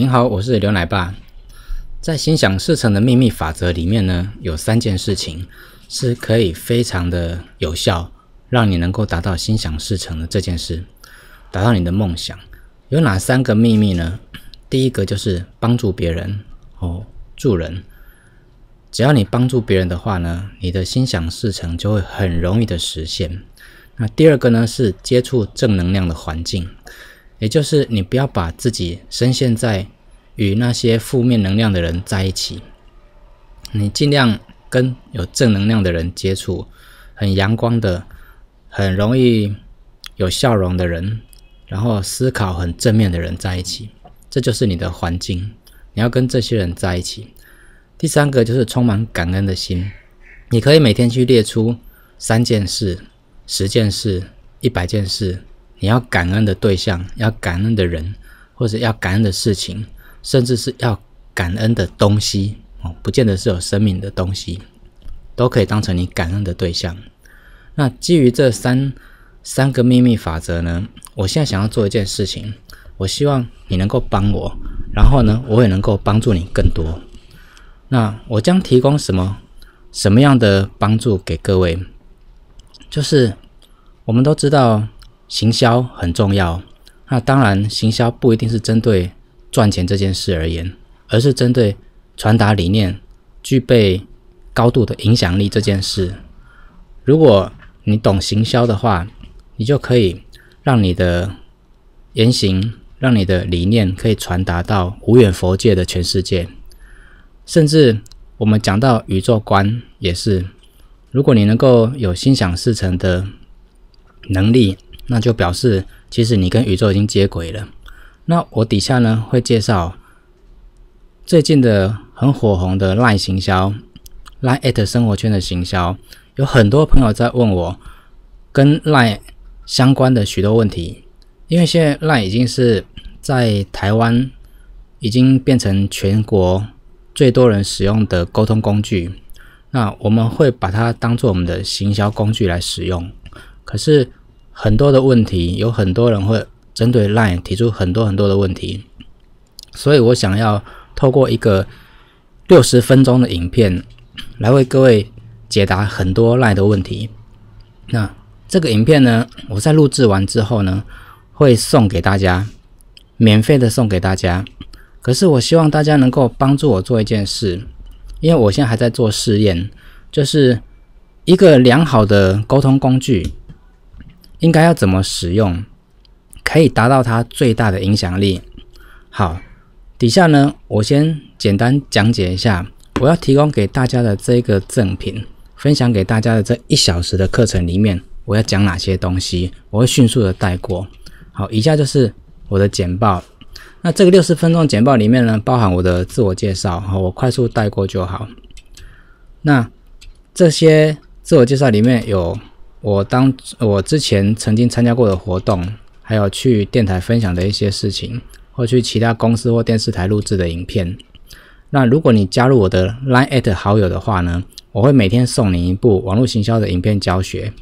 您好，我是刘奶爸。在心想事成的秘密法则里面呢，有三件事情是可以非常的有效，让你能够达到心想事成的这件事，达到你的梦想。有哪三个秘密呢？第一个就是帮助别人哦，助人。只要你帮助别人的话呢，你的心想事成就会很容易的实现。那第二个呢，是接触正能量的环境。也就是你不要把自己深陷在与那些负面能量的人在一起，你尽量跟有正能量的人接触，很阳光的、很容易有笑容的人，然后思考很正面的人在一起，这就是你的环境，你要跟这些人在一起。第三个就是充满感恩的心，你可以每天去列出三件事、十件事、一百件事。你要感恩的对象、要感恩的人，或者要感恩的事情，甚至是要感恩的东西哦，不见得是有生命的东西，都可以当成你感恩的对象。那基于这三三个秘密法则呢，我现在想要做一件事情，我希望你能够帮我，然后呢，我也能够帮助你更多。那我将提供什么什么样的帮助给各位？就是我们都知道。行销很重要，那当然，行销不一定是针对赚钱这件事而言，而是针对传达理念、具备高度的影响力这件事。如果你懂行销的话，你就可以让你的言行、让你的理念可以传达到无远佛界的全世界。甚至我们讲到宇宙观也是，如果你能够有心想事成的能力。那就表示，其实你跟宇宙已经接轨了。那我底下呢会介绍最近的很火红的赖行销，赖 at 生活圈的行销，有很多朋友在问我跟赖相关的许多问题，因为现在赖已经是在台湾已经变成全国最多人使用的沟通工具，那我们会把它当做我们的行销工具来使用，可是。很多的问题，有很多人会针对 LINE 提出很多很多的问题，所以我想要透过一个六十分钟的影片来为各位解答很多 LINE 的问题。那这个影片呢，我在录制完之后呢，会送给大家，免费的送给大家。可是我希望大家能够帮助我做一件事，因为我现在还在做试验，就是一个良好的沟通工具。应该要怎么使用，可以达到它最大的影响力？好，底下呢，我先简单讲解一下我要提供给大家的这个赠品，分享给大家的这一小时的课程里面，我要讲哪些东西，我会迅速的带过。好，以下就是我的简报。那这个六十分钟简报里面呢，包含我的自我介绍，好，我快速带过就好。那这些自我介绍里面有。我当我之前曾经参加过的活动，还有去电台分享的一些事情，或去其他公司或电视台录制的影片。那如果你加入我的 Line at 好友的话呢，我会每天送你一部网络行销的影片教学。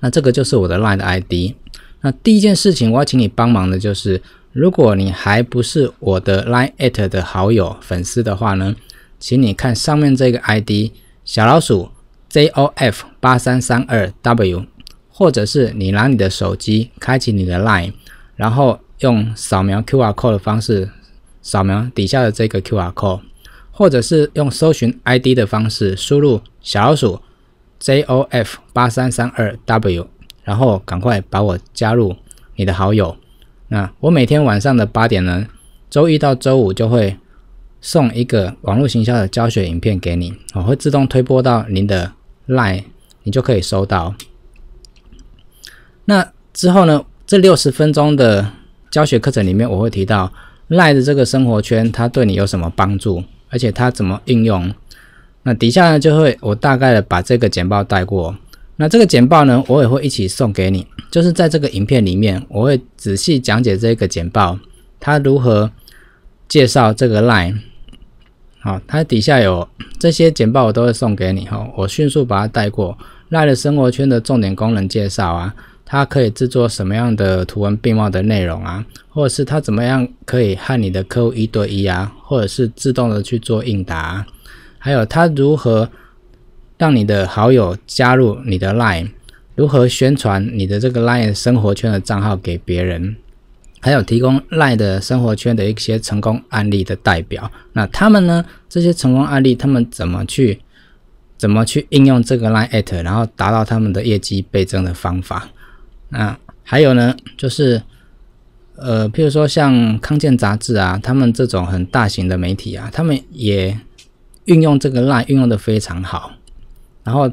那这个就是我的 Line 的 ID。那第一件事情我要请你帮忙的就是，如果你还不是我的 Line at 的好友粉丝的话呢，请你看上面这个 ID 小老鼠。JOF 八三三二 W，或者是你拿你的手机开启你的 LINE，然后用扫描 QR Code 的方式扫描底下的这个 QR Code，或者是用搜寻 ID 的方式输入小老鼠 JOF 八三三二 W，然后赶快把我加入你的好友。那我每天晚上的八点呢，周一到周五就会送一个网络行销的教学影片给你，我会自动推播到您的。赖，你就可以收到。那之后呢？这六十分钟的教学课程里面，我会提到赖的这个生活圈，它对你有什么帮助，而且它怎么应用。那底下呢，就会我大概的把这个简报带过。那这个简报呢，我也会一起送给你。就是在这个影片里面，我会仔细讲解这个简报，它如何介绍这个赖。好，它底下有这些简报，我都会送给你哈。我迅速把它带过。Line 生活圈的重点功能介绍啊，它可以制作什么样的图文并茂的内容啊，或者是它怎么样可以和你的客户一对一啊，或者是自动的去做应答，还有它如何让你的好友加入你的 Line，如何宣传你的这个 Line 生活圈的账号给别人。还有提供 LINE 的生活圈的一些成功案例的代表，那他们呢？这些成功案例，他们怎么去怎么去应用这个 LINE at，然后达到他们的业绩倍增的方法？那还有呢，就是呃，譬如说像康健杂志啊，他们这种很大型的媒体啊，他们也运用这个 LINE 运用的非常好，然后。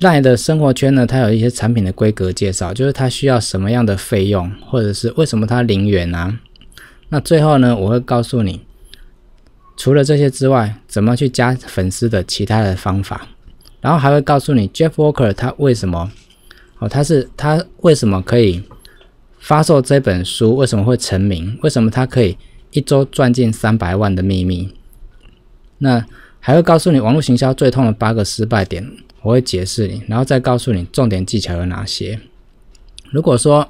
赖的生活圈呢，它有一些产品的规格介绍，就是它需要什么样的费用，或者是为什么它零元啊？那最后呢，我会告诉你，除了这些之外，怎么去加粉丝的其他的方法，然后还会告诉你 Jeff Walker 他为什么哦，他是他为什么可以发售这本书，为什么会成名，为什么他可以一周赚进三百万的秘密？那还会告诉你网络行销最痛的八个失败点。我会解释你，然后再告诉你重点技巧有哪些。如果说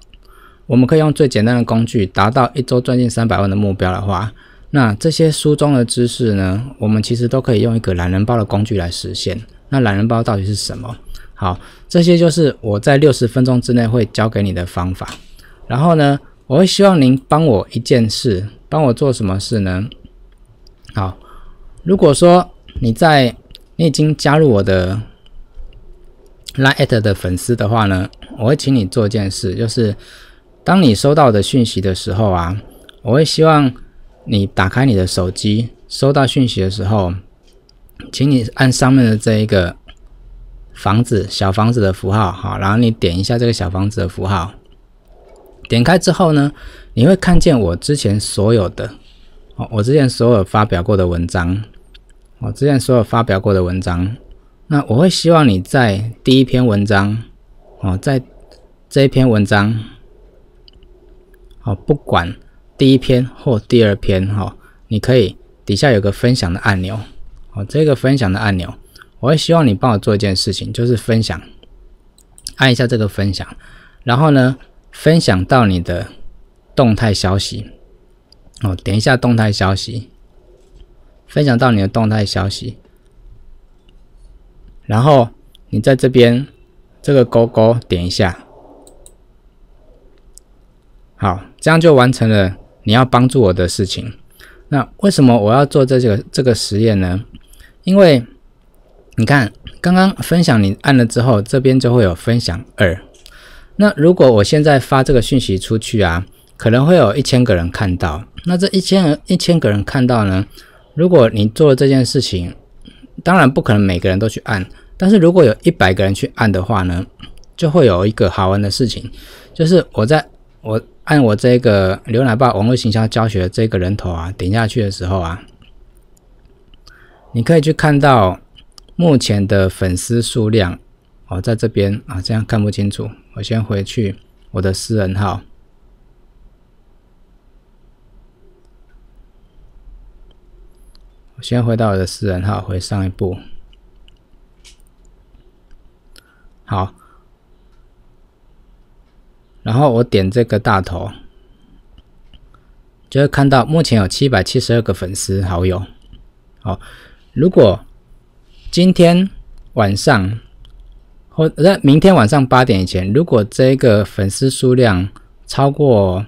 我们可以用最简单的工具达到一周赚进三百万的目标的话，那这些书中的知识呢，我们其实都可以用一个懒人包的工具来实现。那懒人包到底是什么？好，这些就是我在六十分钟之内会教给你的方法。然后呢，我会希望您帮我一件事，帮我做什么事呢？好，如果说你在你已经加入我的来 at 的粉丝的话呢，我会请你做一件事，就是当你收到的讯息的时候啊，我会希望你打开你的手机，收到讯息的时候，请你按上面的这一个房子小房子的符号好，然后你点一下这个小房子的符号，点开之后呢，你会看见我之前所有的哦，我之前所有发表过的文章，我之前所有发表过的文章。那我会希望你在第一篇文章，哦，在这一篇文章，哦，不管第一篇或第二篇，哈，你可以底下有个分享的按钮，哦，这个分享的按钮，我会希望你帮我做一件事情，就是分享，按一下这个分享，然后呢，分享到你的动态消息，哦，点一下动态消息，分享到你的动态消息。然后你在这边这个勾勾点一下，好，这样就完成了你要帮助我的事情。那为什么我要做这个这个实验呢？因为你看刚刚分享你按了之后，这边就会有分享二。那如果我现在发这个讯息出去啊，可能会有一千个人看到。那这一千人一千个人看到呢？如果你做这件事情。当然不可能每个人都去按，但是如果有一百个人去按的话呢，就会有一个好玩的事情，就是我在我按我这个牛奶爸网络形销教学这个人头啊，点下去的时候啊，你可以去看到目前的粉丝数量我在这边啊，这样看不清楚，我先回去我的私人号。我先回到我的私人号，回上一步。好，然后我点这个大头，就会看到目前有七百七十二个粉丝好友。好，如果今天晚上，或那明天晚上八点以前，如果这个粉丝数量超过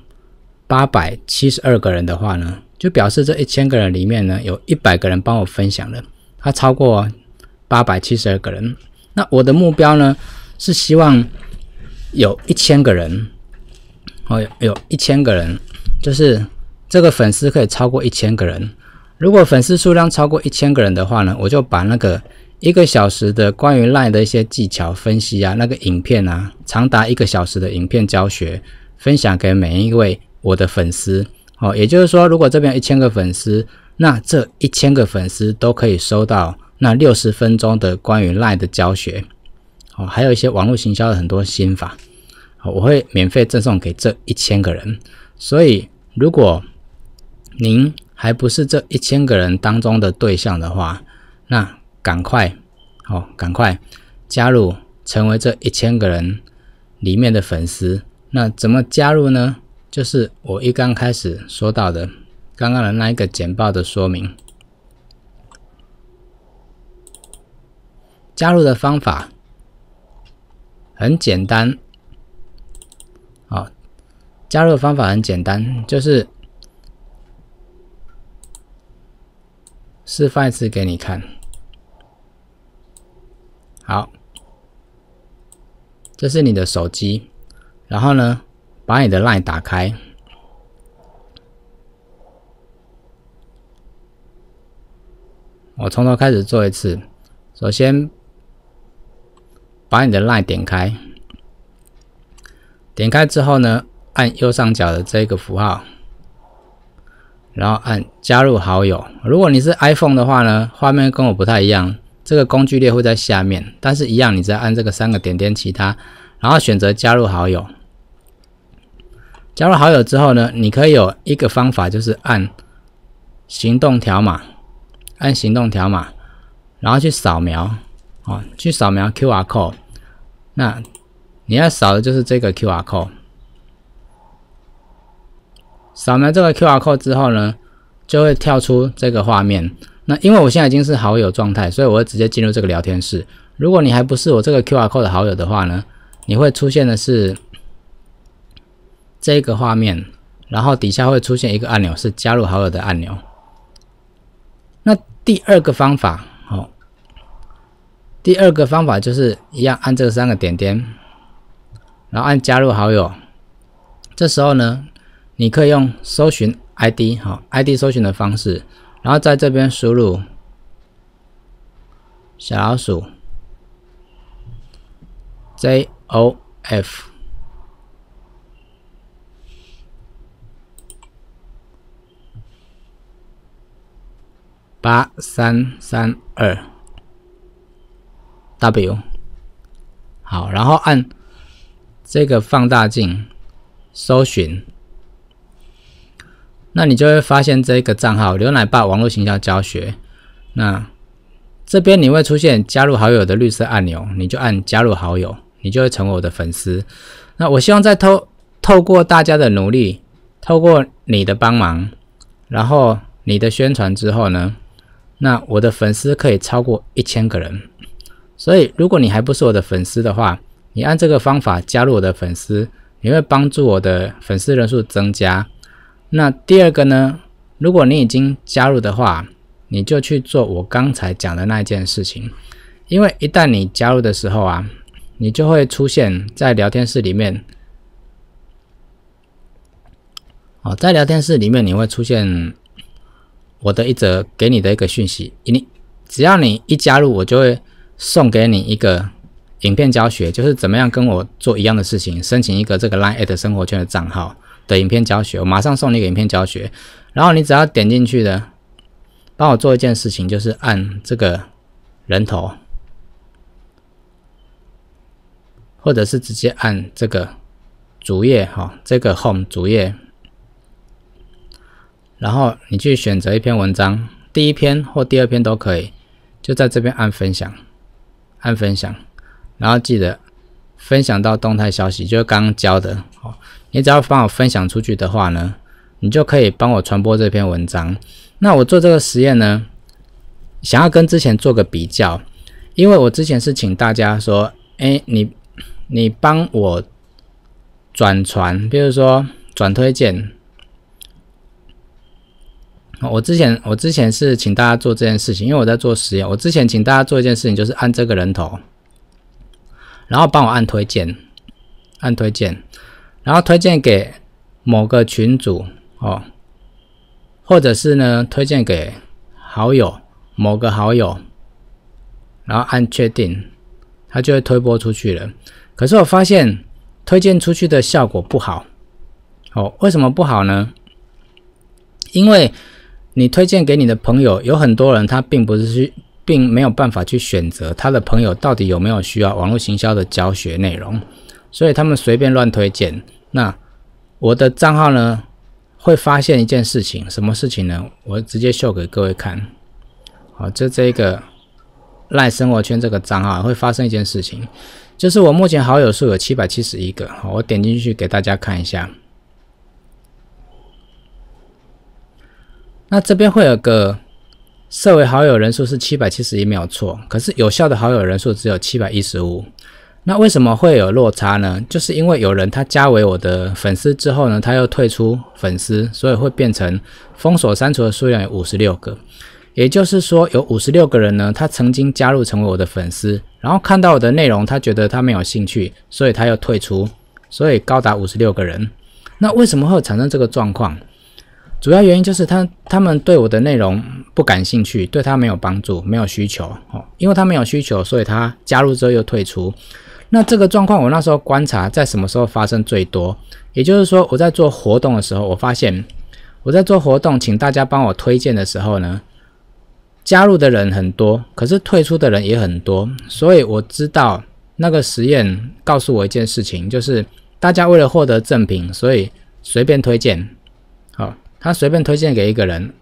八百七十二个人的话呢？就表示这一千个人里面呢，有一百个人帮我分享了，他超过八百七十二个人。那我的目标呢是希望有一千个人，哦，有一千个人，就是这个粉丝可以超过一千个人。如果粉丝数量超过一千个人的话呢，我就把那个一个小时的关于赖的一些技巧分析啊，那个影片啊，长达一个小时的影片教学，分享给每一位我的粉丝。好，也就是说，如果这边一千个粉丝，那这一千个粉丝都可以收到那六十分钟的关于 Line 的教学，好，还有一些网络行销的很多心法，好，我会免费赠送给这一千个人。所以，如果您还不是这一千个人当中的对象的话，那赶快，好，赶快加入成为这一千个人里面的粉丝。那怎么加入呢？就是我一刚开始说到的，刚刚的那一个简报的说明。加入的方法很简单，啊，加入的方法很简单，就是示范一次给你看。好，这是你的手机，然后呢？把你的 LINE 打开，我从头开始做一次。首先，把你的 LINE 点开，点开之后呢，按右上角的这个符号，然后按加入好友。如果你是 iPhone 的话呢，画面跟我不太一样，这个工具列会在下面，但是一样，你再按这个三个点点其他，然后选择加入好友。加入好友之后呢，你可以有一个方法，就是按行动条码，按行动条码，然后去扫描，哦，去扫描 Q R code。那你要扫的就是这个 Q R code。扫描这个 Q R code 之后呢，就会跳出这个画面。那因为我现在已经是好友状态，所以我会直接进入这个聊天室。如果你还不是我这个 Q R code 的好友的话呢，你会出现的是。这个画面，然后底下会出现一个按钮，是加入好友的按钮。那第二个方法，哦，第二个方法就是一样按这三个点点，然后按加入好友。这时候呢，你可以用搜寻 ID，好，ID 搜寻的方式，然后在这边输入小老鼠 JOF。八三三二 w 好，然后按这个放大镜搜寻，那你就会发现这个账号“牛奶爸网络形销教学”。那这边你会出现加入好友的绿色按钮，你就按加入好友，你就会成为我的粉丝。那我希望在透透过大家的努力，透过你的帮忙，然后你的宣传之后呢？那我的粉丝可以超过一千个人，所以如果你还不是我的粉丝的话，你按这个方法加入我的粉丝，你会帮助我的粉丝人数增加。那第二个呢？如果你已经加入的话，你就去做我刚才讲的那件事情，因为一旦你加入的时候啊，你就会出现在聊天室里面。哦，在聊天室里面你会出现。我的一则给你的一个讯息，你只要你一加入，我就会送给你一个影片教学，就是怎么样跟我做一样的事情，申请一个这个 line at 生活圈的账号的影片教学，我马上送你一个影片教学，然后你只要点进去的，帮我做一件事情，就是按这个人头，或者是直接按这个主页哈，这个 home 主页。然后你去选择一篇文章，第一篇或第二篇都可以，就在这边按分享，按分享，然后记得分享到动态消息，就是刚刚教的哦。你只要帮我分享出去的话呢，你就可以帮我传播这篇文章。那我做这个实验呢，想要跟之前做个比较，因为我之前是请大家说，哎，你你帮我转传，比如说转推荐。我之前我之前是请大家做这件事情，因为我在做实验。我之前请大家做一件事情，就是按这个人头，然后帮我按推荐，按推荐，然后推荐给某个群主哦，或者是呢推荐给好友某个好友，然后按确定，他就会推播出去了。可是我发现推荐出去的效果不好，哦，为什么不好呢？因为你推荐给你的朋友，有很多人他并不是去，并没有办法去选择他的朋友到底有没有需要网络行销的教学内容，所以他们随便乱推荐。那我的账号呢，会发现一件事情，什么事情呢？我直接秀给各位看。好，就这个赖生活圈这个账号会发生一件事情，就是我目前好友数有七百七十一个。好，我点进去给大家看一下。那这边会有个设为好友人数是七百七十一，没有错。可是有效的好友人数只有七百一十五，那为什么会有落差呢？就是因为有人他加为我的粉丝之后呢，他又退出粉丝，所以会变成封锁删除的数量有五十六个。也就是说，有五十六个人呢，他曾经加入成为我的粉丝，然后看到我的内容，他觉得他没有兴趣，所以他又退出，所以高达五十六个人。那为什么会产生这个状况？主要原因就是他他们对我的内容不感兴趣，对他没有帮助，没有需求哦。因为他没有需求，所以他加入之后又退出。那这个状况，我那时候观察在什么时候发生最多？也就是说，我在做活动的时候，我发现我在做活动，请大家帮我推荐的时候呢，加入的人很多，可是退出的人也很多。所以我知道那个实验告诉我一件事情，就是大家为了获得赠品，所以随便推荐。他随便推荐给一个人，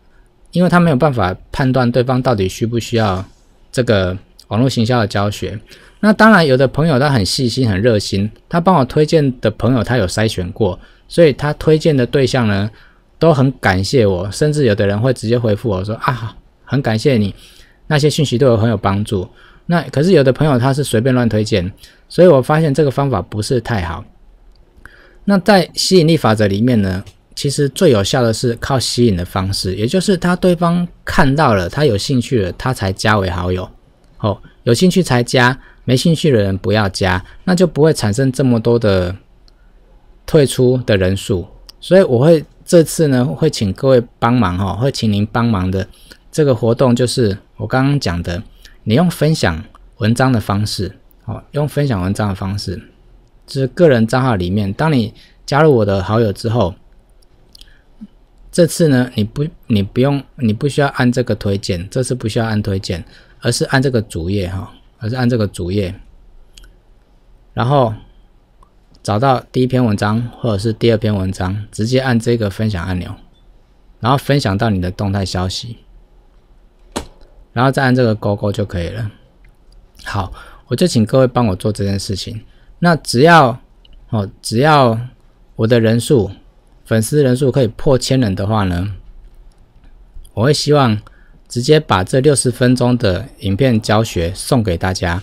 因为他没有办法判断对方到底需不需要这个网络行销的教学。那当然，有的朋友他很细心、很热心，他帮我推荐的朋友他有筛选过，所以他推荐的对象呢都很感谢我，甚至有的人会直接回复我说：“啊，很感谢你，那些讯息对我很有帮助。”那可是有的朋友他是随便乱推荐，所以我发现这个方法不是太好。那在吸引力法则里面呢？其实最有效的是靠吸引的方式，也就是他对方看到了，他有兴趣了，他才加为好友，哦，有兴趣才加，没兴趣的人不要加，那就不会产生这么多的退出的人数。所以我会这次呢会请各位帮忙哈，会请您帮忙的这个活动就是我刚刚讲的，你用分享文章的方式，哦，用分享文章的方式，就是个人账号里面，当你加入我的好友之后。这次呢，你不，你不用，你不需要按这个推荐，这次不需要按推荐，而是按这个主页哈，而是按这个主页，然后找到第一篇文章或者是第二篇文章，直接按这个分享按钮，然后分享到你的动态消息，然后再按这个勾勾就可以了。好，我就请各位帮我做这件事情。那只要，哦，只要我的人数。粉丝人数可以破千人的话呢，我会希望直接把这六十分钟的影片教学送给大家。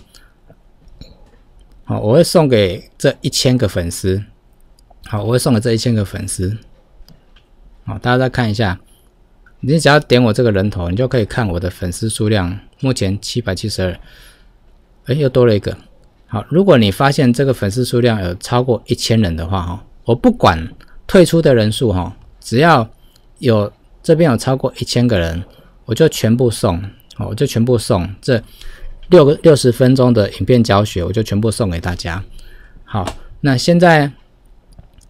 好，我会送给这一千个粉丝。好，我会送给这一千个粉丝。好，大家再看一下，你只要点我这个人头，你就可以看我的粉丝数量。目前七百七十二，哎，又多了一个。好，如果你发现这个粉丝数量有超过一千人的话，哈，我不管。退出的人数哈，只要有这边有超过一千个人，我就全部送我就全部送这六个六十分钟的影片教学，我就全部送给大家。好，那现在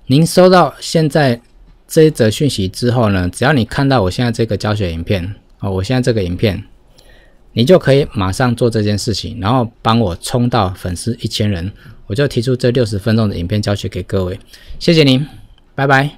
您收到现在这一则讯息之后呢，只要你看到我现在这个教学影片哦，我现在这个影片，你就可以马上做这件事情，然后帮我冲到粉丝一千人，我就提出这六十分钟的影片教学给各位。谢谢您。拜拜。